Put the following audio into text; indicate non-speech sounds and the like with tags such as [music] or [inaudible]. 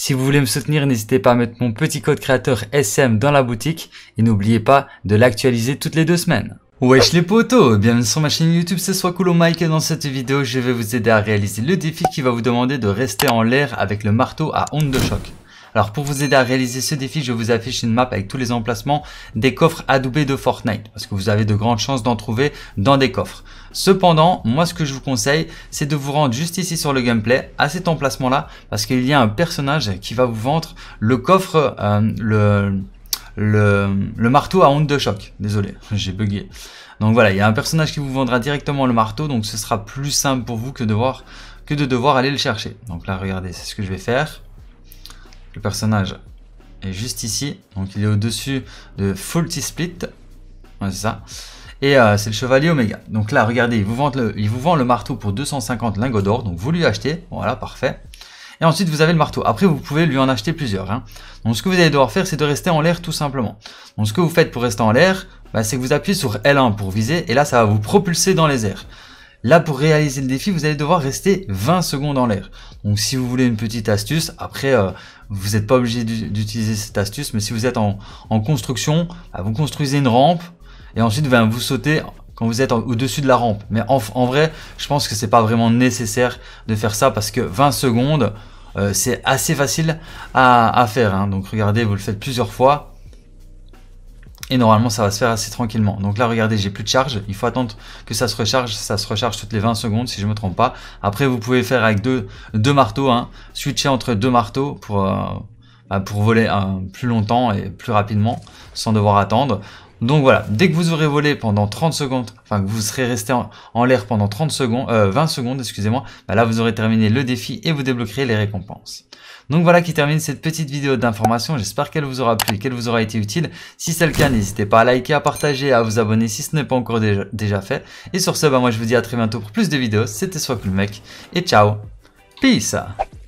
Si vous voulez me soutenir, n'hésitez pas à mettre mon petit code créateur SM dans la boutique et n'oubliez pas de l'actualiser toutes les deux semaines. Wesh les potos, bienvenue sur ma chaîne YouTube, ce soit cool Mike et dans cette vidéo je vais vous aider à réaliser le défi qui va vous demander de rester en l'air avec le marteau à onde de choc. Alors pour vous aider à réaliser ce défi, je vous affiche une map avec tous les emplacements des coffres adoubés de Fortnite, parce que vous avez de grandes chances d'en trouver dans des coffres. Cependant, moi ce que je vous conseille, c'est de vous rendre juste ici sur le gameplay, à cet emplacement-là, parce qu'il y a un personnage qui va vous vendre le coffre, euh, le... Le, marteau à honte de choc. Désolé, [laughs] j'ai bugué. Donc voilà, il y a un personnage qui vous vendra directement le marteau, donc ce sera plus simple pour vous que, que de devoir aller le chercher. Donc là, regardez, c'est ce que je vais faire. Le personnage est juste ici. Donc il est au-dessus de Faulty Split. c'est ça. Et euh, c'est le chevalier Oméga. Donc là, regardez, il vous, vend le, il vous vend le marteau pour 250 lingots d'or. Donc vous lui achetez. Voilà, parfait. Et ensuite, vous avez le marteau. Après, vous pouvez lui en acheter plusieurs. Hein. Donc ce que vous allez devoir faire, c'est de rester en l'air tout simplement. Donc ce que vous faites pour rester en l'air, bah, c'est que vous appuyez sur L1 pour viser. Et là, ça va vous propulser dans les airs. Là, pour réaliser le défi, vous allez devoir rester 20 secondes en l'air. Donc si vous voulez une petite astuce, après, euh, vous n'êtes pas obligé d'utiliser cette astuce, mais si vous êtes en, construction, bah, vous construisez une rampe et ensuite ben, vous sautez quand vous êtes au-dessus de la rampe. Mais en, vrai, je pense que c'est pas vraiment nécessaire de faire ça parce que 20 secondes, euh, c'est assez facile à, faire. Hein. Donc regardez, vous le faites plusieurs fois. Et normalement, ça va se faire assez tranquillement. Donc là, regardez, j'ai plus de charge. Il faut attendre que ça se recharge. Ça se recharge toutes les 20 secondes, si je me trompe pas. Après, vous pouvez faire avec deux, deux marteaux, hein, switcher entre deux marteaux pour, euh, bah, pour voler euh, plus longtemps et plus rapidement, sans devoir attendre. Donc voilà, dès que vous aurez volé pendant 30 secondes, enfin que vous serez resté en, l'air pendant 30 secondes, euh, 20 secondes, excusez-moi, bah là vous aurez terminé le défi et vous débloquerez les récompenses. Donc voilà qui termine cette petite vidéo d'information, j'espère qu'elle vous aura plu, qu'elle vous aura été utile. Si c'est le cas, n'hésitez pas à liker, à partager, à vous abonner si ce n'est pas encore déjà, fait. Et sur ce, bah moi je vous dis à très bientôt pour plus de vidéos, c'était Soit Cool Mec, et ciao, peace